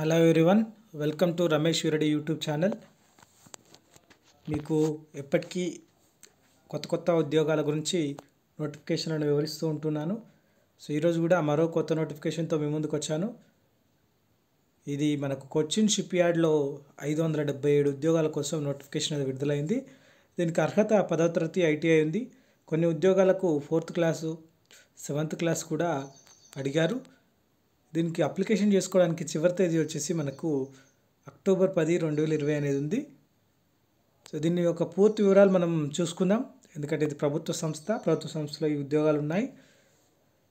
hello everyone welcome to Ramesh Reddy YouTube channel మీకు ఎప్పటికీ కొత్త కొత్త ఉద్యోగాల గురించి నోటిఫికేషన్లను వివరిస్తూ ఉంటున్నాను సో ఈరోజు కూడా మరో కొత్త నోటిఫికేషన్తో మీ ముందుకు వచ్చాను ఇది మనకు కొచ్చిన్ షిప్ యార్డ్లో ఐదు వందల డెబ్బై ఏడు ఉద్యోగాల కోసం నోటిఫికేషన్ అది విడుదలైంది దీనికి అర్హత పదవ తరగతి ఐటీఐ ఉంది కొన్ని ఉద్యోగాలకు ఫోర్త్ క్లాసు సెవెంత్ క్లాస్ కూడా అడిగారు దీనికి అప్లికేషన్ చేసుకోవడానికి చివరి తేదీ వచ్చేసి మనకు అక్టోబర్ పది రెండు వేల ఇరవై అనేది ఉంది సో దీని యొక్క పూర్తి వివరాలు మనం చూసుకుందాం ఎందుకంటే ఇది ప్రభుత్వ సంస్థ ప్రభుత్వ సంస్థలో ఈ ఉద్యోగాలు ఉన్నాయి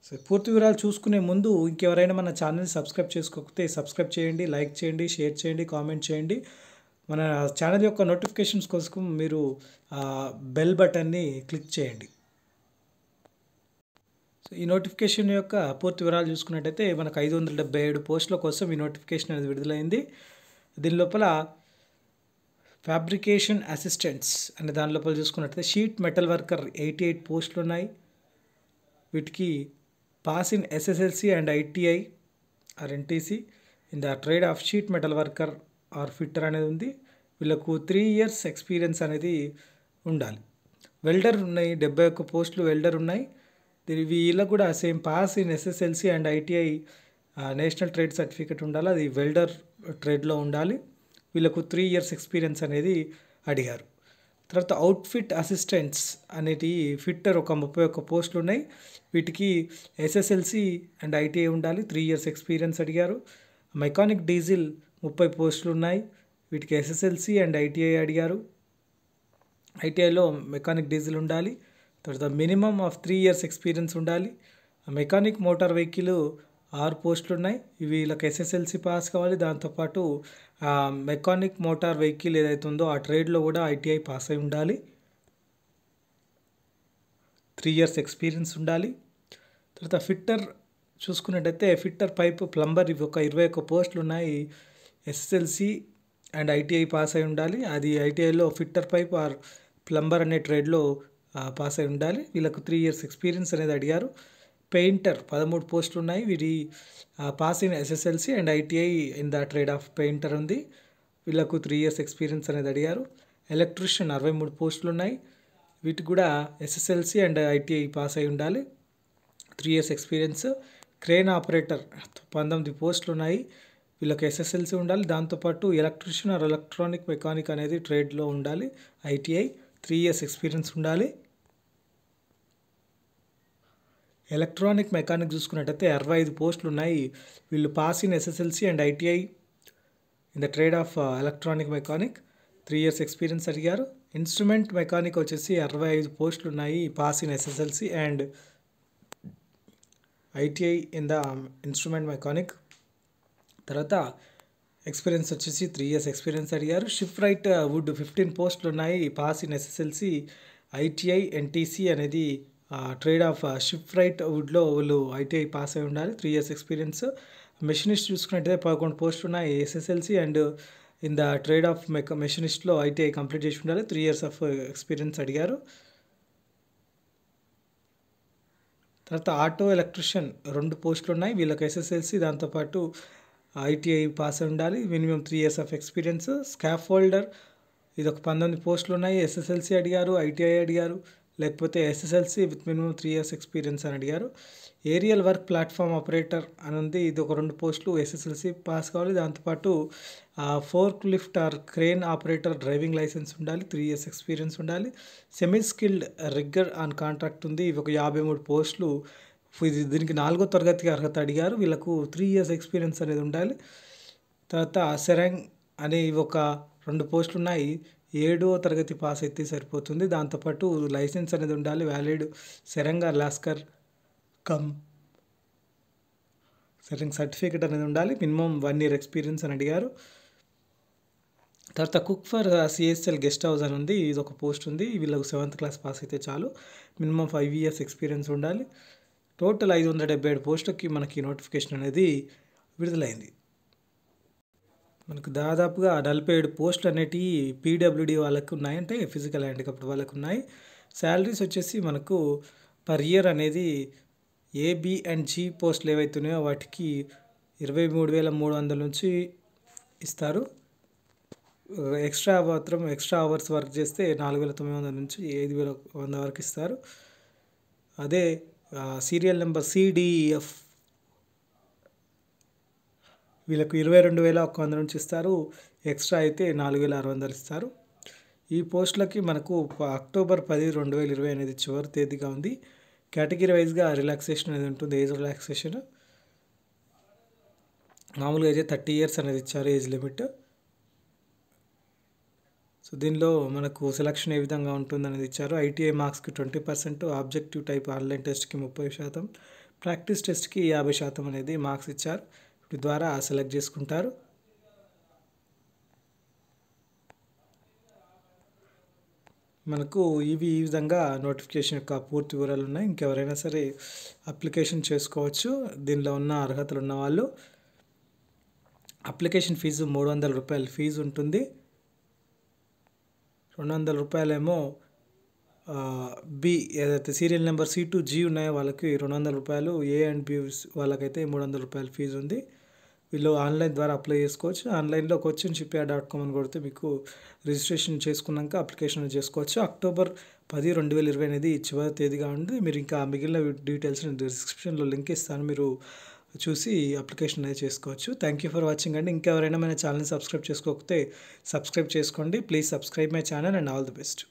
సో పూర్తి వివరాలు చూసుకునే ముందు ఇంకెవరైనా మన ఛానల్ని సబ్స్క్రైబ్ చేసుకోకపోతే సబ్స్క్రైబ్ చేయండి లైక్ చేయండి షేర్ చేయండి కామెంట్ చేయండి మన ఛానల్ యొక్క నోటిఫికేషన్స్ కోసం మీరు బెల్ బటన్ని క్లిక్ చేయండి ఈ నోటిఫికేషన్ యొక్క పూర్తి వివరాలు చూసుకున్నట్టయితే మనకు ఐదు వందల డెబ్బై ఏడు పోస్టుల కోసం ఈ నోటిఫికేషన్ అనేది విడుదలైంది దీని లోపల ఫ్యాబ్రికేషన్ అసిస్టెంట్స్ అనే దాని లోపల చూసుకున్నట్టయితే sheet metal worker eighty eight పోస్టులు ఉన్నాయి వీటికి pass in SSLC and ITI or NTC in the trade of sheet metal worker or fitter అనేది ఉంది వీళ్ళకు త్రీ ఇయర్స్ ఎక్స్పీరియన్స్ అనేది ఉండాలి వెల్డర్ ఉన్నాయి డెబ్బై ఒక్క పోస్టులు వెల్డర్ ఉన్నాయి వీళ్ళకు కూడా same pass in SSLC and ITI national trade certificate ఉండాలి అది వెల్డర్ ట్రేడ్లో ఉండాలి వీళ్ళకు త్రీ ఇయర్స్ ఎక్స్పీరియన్స్ అనేది అడిగారు తర్వాత అవుట్ఫిట్ అసిస్టెంట్స్ అనేటి ఫిట్టర్ ఒక ముప్పై ఒక్క పోస్టులు ఉన్నాయి వీటికి ఎస్ఎస్ఎల్సి అండ్ ఐటీఐ ఉండాలి త్రీ ఇయర్స్ ఎక్స్పీరియన్స్ అడిగారు మెకానిక్ డీజిల్ ముప్పై పోస్టులు ఉన్నాయి వీటికి ఎస్ఎస్ఎల్సి అండ్ ఐటీఐ అడిగారు ఐటీఐలో మెకానిక్ డీజిల్ ఉండాలి that the minimum of three years experience ఉండాలి మెకానిక్ మోటార్ వెహికల్ ఆరు పోస్టులు ఉన్నాయి ఇవి వీళ్ళకి ఎస్ఎస్ఎల్సి పాస్ కావాలి దాంతోపాటు మెకానిక్ మోటార్ వెహికల్ ఏదైతే ఉందో ఆ ట్రేడ్లో కూడా ఐటీఐ పాస్ అయి ఉండాలి త్రీ ఇయర్స్ ఎక్స్పీరియన్స్ ఉండాలి తర్వాత ఫిట్టర్ చూసుకున్నట్టయితే ఫిట్టర్ పైపు ప్లంబర్ ఇవి ఒక ఇరవై ఒక్క పోస్టులు ఉన్నాయి ఎస్ఎస్ఎల్సి అండ్ ఐటీఐ పాస్ అయి ఉండాలి అది ఐటీఐలో ఫిట్టర్ పైప్ ఆర్ ప్లంబర్ అనే ట్రేడ్లో పాస్ అయి ఉండాలి వీళ్ళకు త్రీ ఇయర్స్ ఎక్స్పీరియన్స్ అనేది అడిగారు పెయింటర్ పదమూడు పోస్టులు ఉన్నాయి వీరి pass in SSLC and ITI in the trade of painter ఉంది వీళ్ళకు త్రీ ఇయర్స్ ఎక్స్పీరియన్స్ అనేది అడిగారు ఎలక్ట్రిషియన్ అరవై మూడు పోస్టులు ఉన్నాయి వీటికి కూడా ఎస్ఎస్ఎల్సి అండ్ ఐటీఐ పాస్ అయి ఉండాలి three years experience crane operator పంతొమ్మిది పోస్టులు ఉన్నాయి వీళ్ళకి ఎస్ఎస్ఎల్సి ఉండాలి దాంతోపాటు ఎలక్ట్రిషియన్ ఆర్ ఎలక్ట్రానిక్ మెకానిక్ అనేది ట్రేడ్లో ఉండాలి ఐటీఐ త్రీ ఇయర్స్ ఎక్స్పీరియన్స్ ఉండాలి ఎలక్ట్రానిక్ మెకానిక్ చూసుకున్నట్టయితే అరవై ఐదు పోస్టులు ఉన్నాయి వీళ్ళు pass in SSLC and ITI in the trade of electronic mechanic three years experience అడిగారు ఇన్స్ట్రుమెంట్ మెకానిక్ వచ్చేసి అరవై ఐదు పోస్టులు ఉన్నాయి pass in SSLC and ITI in the instrument mechanic తర్వాత ఎక్స్పీరియన్స్ వచ్చేసి త్రీ ఇయర్స్ ఎక్స్పీరియన్స్ అడిగారు షిఫ్ట్ రైట్ వుడ్ ఫిఫ్టీన్ పోస్టులు ఉన్నాయి pass in SSLC ITI NTC అనేది ట్రేడ్ ఆఫ్ షిఫ్ట్ రైట్ వుడ్లో వాళ్ళు ఐటీఐ పాస్ అయి ఉండాలి త్రీ ఇయర్స్ ఎక్స్పీరియన్స్ మెషినిస్ట్ చూసుకున్నట్టయితే పదకొండు పోస్టులు ఉన్నాయి SSLC and in the trade of మెక మెషినిస్ట్లో ఐటీఐ కంప్లీట్ చేసి ఉండాలి త్రీ ఇయర్స్ ఆఫ్ ఎక్స్పీరియన్స్ అడిగారు తర్వాత ఆటో ఎలక్ట్రిషియన్ రెండు పోస్టులు ఉన్నాయి వీళ్ళకి ఎస్ఎస్ఎల్సి దాంతోపాటు ఐటీఐ పాస్ అయి ఉండాలి minimum three years of experience scaffolder ఇది ఒక పంతొమ్మిది పోస్టులు ఉన్నాయి ఎస్ఎస్ఎల్సి అడిగారు ఐటీఐ అడిగారు లేకపోతే SSLC with minimum three years experience అని అడిగారు ఏరియల్ వర్క్ ప్లాట్ఫామ్ ఆపరేటర్ అని ఉంది ఇది ఒక రెండు పోస్టులు ఎస్ఎస్ఎల్సి పాస్ కావాలి దాంతోపాటు forklift or crane operator driving licence ఉండాలి త్రీ ఇయర్స్ ఎక్స్పీరియన్స్ ఉండాలి semi skilled rigger and contract ఉంది ఇవి ఒక యాభై మూడు పోస్టులు ఇది దీనికి నాలుగో తరగతికి అర్హత అడిగారు వీళ్ళకు త్రీ ఇయర్స్ ఎక్స్పీరియన్స్ అనేది ఉండాలి తర్వాత సెరాంగ్ అనే ఒక రెండు పోస్టులు ఉన్నాయి ఏడో తరగతి పాస్ అయితే సరిపోతుంది దాంతోపాటు లైసెన్స్ అనేది ఉండాలి వ్యాలిడ్ సెరంగా లాస్కర్ కమ్ సెరంగ్ సర్టిఫికేట్ అనేది ఉండాలి మినిమం వన్ ఇయర్ ఎక్స్పీరియన్స్ అని అడిగారు తర్వాత cook for CSL guest house అని ఉంది ఇది ఒక పోస్ట్ ఉంది వీళ్ళకు సెవెంత్ క్లాస్ పాస్ అయితే చాలు మినిమం ఫైవ్ ఇయర్స్ ఎక్స్పీరియన్స్ ఉండాలి టోటల్ ఐదు వందల డెబ్బై ఏడు పోస్టుకి మనకి నోటిఫికేషన్ అనేది విడుదలైంది మనకు దాదాపుగా నలభై ఏడు పోస్టులు అనేటివి పీడబ్ల్యూడీ వాళ్ళకు ఉన్నాయి అంటే ఫిజికల్ హ్యాండిక్యాప్ట్ వాళ్ళకు ఉన్నాయి శాలరీస్ వచ్చేసి మనకు పర్ ఇయర్ అనేది ఏబి అండ్ జి పోస్టులు ఉన్నాయో వాటికి ఇరవై మూడు వేల మూడు వందల నుంచి ఇస్తారు ఎక్స్ట్రా మాత్రం ఎక్స్ట్రా అవర్స్ వర్క్ చేస్తే నాలుగు వేల తొమ్మిది వందల నుంచి ఐదు వేల వంద వరకు ఇస్తారు అదే సీరియల్ నెంబర్ సిడిఎఫ్ వీళ్ళకు ఇరవై రెండు వేల ఒక వంద నుంచి ఇస్తారు ఎక్స్ట్రా అయితే నాలుగు వేల ఆరు వందలు ఇస్తారు ఈ పోస్టులకి మనకు అక్టోబర్ పది రెండు వేల ఇరవై అనేది చివరి తేదీగా ఉంది కేటగిరీ వైజ్గా రిలాక్సేషన్ అనేది ఉంటుంది ఏజ్ రిలాక్సేషన్ మామూలుగా అయితే థర్టీ ఇయర్స్ అనేది ఇచ్చారు ఏజ్ లిమిట్ సో దీనిలో మనకు సెలక్షన్ ఏ విధంగా ఉంటుందనేది ఇచ్చారు ఐటీఐ మార్క్స్కి twenty percent objective type online టెస్ట్కి ముప్పై శాతం ప్రాక్టీస్ టెస్ట్కి యాభై శాతం అనేది మార్క్స్ ఇచ్చారు ద్వారా సెలెక్ట్ చేసుకుంటారు మనకు ఇవి ఈ విధంగా నోటిఫికేషన్ యొక్క పూర్తి వివరాలు ఉన్నాయి ఇంకెవరైనా సరే అప్లికేషన్ చేసుకోవచ్చు దీనిలో ఉన్న అర్హతలు ఉన్నవాళ్ళు అప్లికేషన్ ఫీజు మూడు వందల రూపాయలు ఫీజు ఉంటుంది రెండు వందల రూపాయలేమో బి ఏదైతే serial number C to G ఉన్నాయో వాళ్ళకి రెండు వందల రూపాయలు ఏ అండ్ బి వాళ్ళకైతే మూడు వందల రూపాయలు ఫీజు ఉంది వీళ్ళు ఆన్లైన్ ద్వారా అప్లై చేసుకోవచ్చు ఆన్లైన్లో క్వశ్చన్ షిప్యా డాట్ కామ్ అని కొడితే మీకు రిజిస్ట్రేషన్ చేసుకున్నాక అప్లికేషన్ చేసుకోవచ్చు అక్టోబర్ పది రెండు వేల ఇరవై అనేది చివరి తేదీగా ఉంది మీరు ఇంకా మిగిలిన డీటెయిల్స్ డిస్క్రిప్షన్లో లింక్ ఇస్తాను మీరు చూసి అప్లికేషన్ అనేది చేసుకోవచ్చు థ్యాంక్ యూ ఫర్ వాచింగ్ అండి ఇంకెవరైనా మన ఛానల్ని సబ్స్క్రైబ్ చేసుకోకపోతే సబ్స్క్రైబ్ చేసుకోండి please subscribe my channel and all the best